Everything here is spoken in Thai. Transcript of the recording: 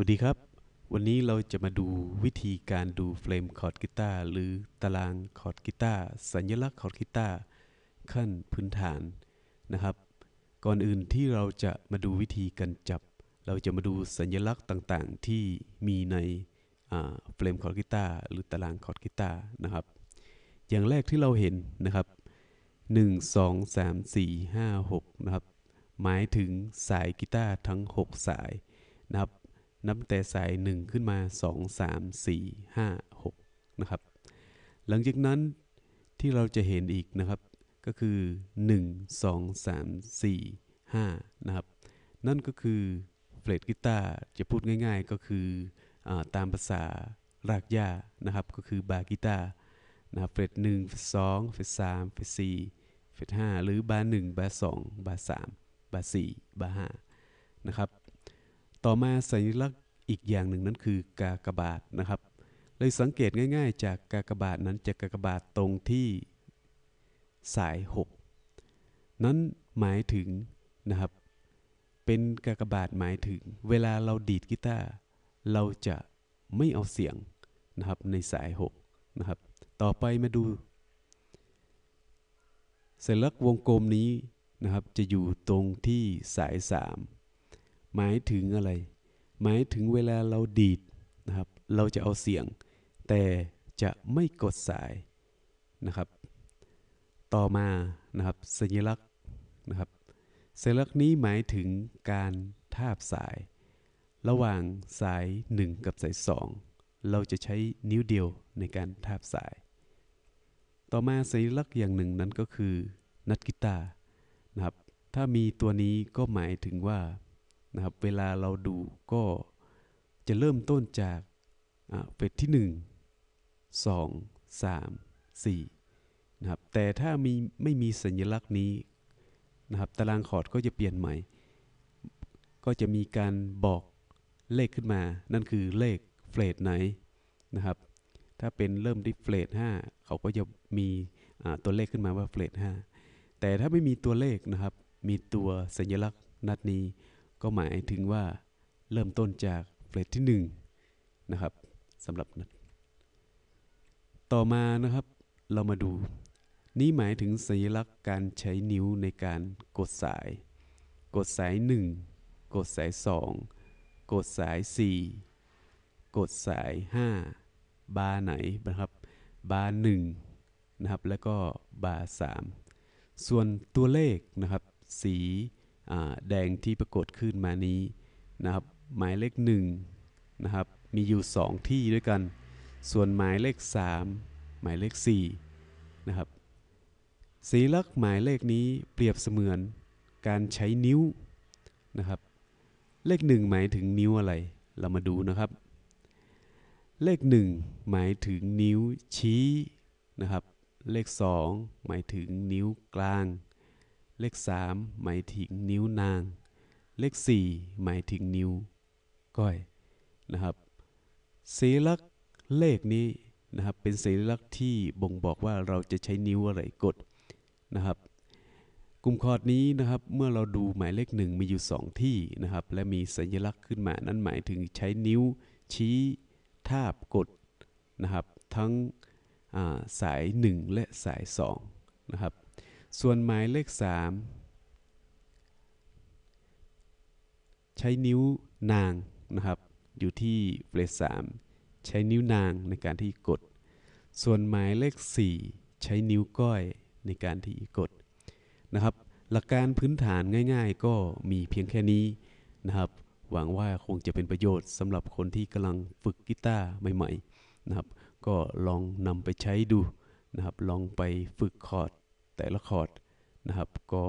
วัสดีครับ วันนี้เราจะมาดูวิธีการดูเฟรมคอร์ดกีตาร์หรือตารางคอร์ดกีตาร์สัญลักษณ์คอร์ดกีตาร์ขั้นพื้นฐานนะครับ ก่อนอื่นที่เราจะมาดูวิธีการจับ เราจะมาดูสัญลักษณ์ต่างๆ ที่มีในเฟรมคอร์ดกีตาร์หรือตารางคอร์ดกีตาร์นะครับอย่างแรกที่เราเห็นนะครับ 1 2 3 4 5 6 นะครับหมายถึงสายกีตาร์ทั้ง6 สายนะครับนับแต่สาย1ขึ้นมา 2 3 4 5 6 นะครับ หลังจากนั้นที่เราจะเห็นอีกนะครับก็คือ 1 2 3 4 5นะครับนั่นก็คือเฟลดกีตาร์จะพูดง่ายๆ ก็คืออตามภาษารากหญ้านะครับก็คือบากีตาร์นะเฟลดหนึ่งเฟลดสองเฟลดสามเฟลดสี่เฟดห้าหรือบาหนึ่งบาสองบาสามบาสี่บาห้านะครับต่อมาสัญลักษณ์อีกอย่างหนึ่งนั้นคือกากบาทนะครับเลยสังเกตง่ายๆ จากกากบาทนั้นจะกากบาทตรงที่สาย 6 นั้นหมายถึงนะครับ เป็นกากบาทหมายถึง เวลาเราดีดกีตาร์เราจะไม่เอาเสียงนะครับในสาย6นะครับ ต่อไปมาดูสัญลักษณ์วงกลมนี้นะครับจะอยู่ตรงที่สาย3หมายถึงอะไร หมายถึงเวลาเราดีดนะครับ เราจะเอาเสียง แต่จะไม่กดสายนะครับ ต่อมานะครับสัญลักษณ์นะครับสัญลักษณ์นี้หมายถึงการทาบสาย ระหว่างสาย 1 กับสาย2เราจะใช้นิ้วเดียวในการทาบสาย ต่อมาสัญลักษณ์อย่างหนึ่งนั้นก็คือนัดกีตาร์นะครับถ้ามีตัวนี้ก็หมายถึงว่านะครับเวลาเราดูก็จะเริ่มต้นจากเฟสที่ 1 2 3 4นะครับแต่ถ้ามีไม่มีสัญลักษณ์นี้นะครับตารางคอร์ดก็จะเปลี่ยนใหม่ ก็จะมีการบอกเลขขึ้นมา นั่นคือเลขเฟสไหนนะครับถ้าเป็นเริ่มที่เฟส5เขาก็จะมีตัวเลขขึ้นมาว่าเฟส5แต่ถ้าไม่มีตัวเลขนะครับมีตัวสัญลักษณ์นัดนี้ก็หมายถึงว่าเริ่มต้นจากเฟสที่1นะครับสำหรับนัดต่อมานะครับเรามาดู นี่หมายถึงสัญลักษณ์การใช้นิ้วในการกดสาย กดสาย 1กดสาย2กดสาย4กดสาย 5 บาร์ไหนนะครับ บาร์1นะครับแล้วก็บาร์3ส่วนตัวเลขนะครับสีแดงที่ปรากฏขึ้นมานี้นะครับ หมายเลข1นะครับ มีอยู่ 2 ที่ด้วยกัน ส่วนหมายเลข 3 หมายเลข4นะครับสีลักษณ์หมายเลขนี้เปรียบเสมือนการใช้นิ้วนะครับ เลข 1 หมายถึงนิ้วอะไร เรามาดูนะครับ เลข 1 หมายถึงนิ้วชี้นะครับ เลข 2 หมายถึงนิ้วกลางเลข 3 หมายถึงนิ้วนาง เลข 4 หมายถึงนิ้ว ก้อยนะครับสีลักษณ์เลขนี้นะครับเป็นสีลักษณ์ที่บ่งบอกว่าเราจะใช้นิ้วอะไรกดนะครับ กลุ่มคอร์ดนี้นะครับเมื่อเราดูหมายเลขหนึ่งมีอยู่ 2 ที่นะครับ และมีสัญลักษณ์ขึ้นมานั้นหมายถึงใช้นิ้วชี้ทาบกดนะครับ ทั้งสาย 1 และสาย2นะครับส่วนหมายเลขสามใช้นิ้วนางนะครับอยู่ที่เฟรสามใช้นิ้วนางในการที่กด ส่วนหมายเลข 4 ใช้นิ้วก้อยในการที่กดนะครับหลักการพื้นฐานง่าย ๆ ก็มีเพียงแค่นี้นะครับหวังว่าคงจะเป็นประโยชน์สำหรับคนที่กำลังฝึกกีตาร์ใหม่ๆนะครับก็ลองนำไปใช้ดูนะครับลองไปฝึกคอร์ดแต่ละคอร์ดนะครับก็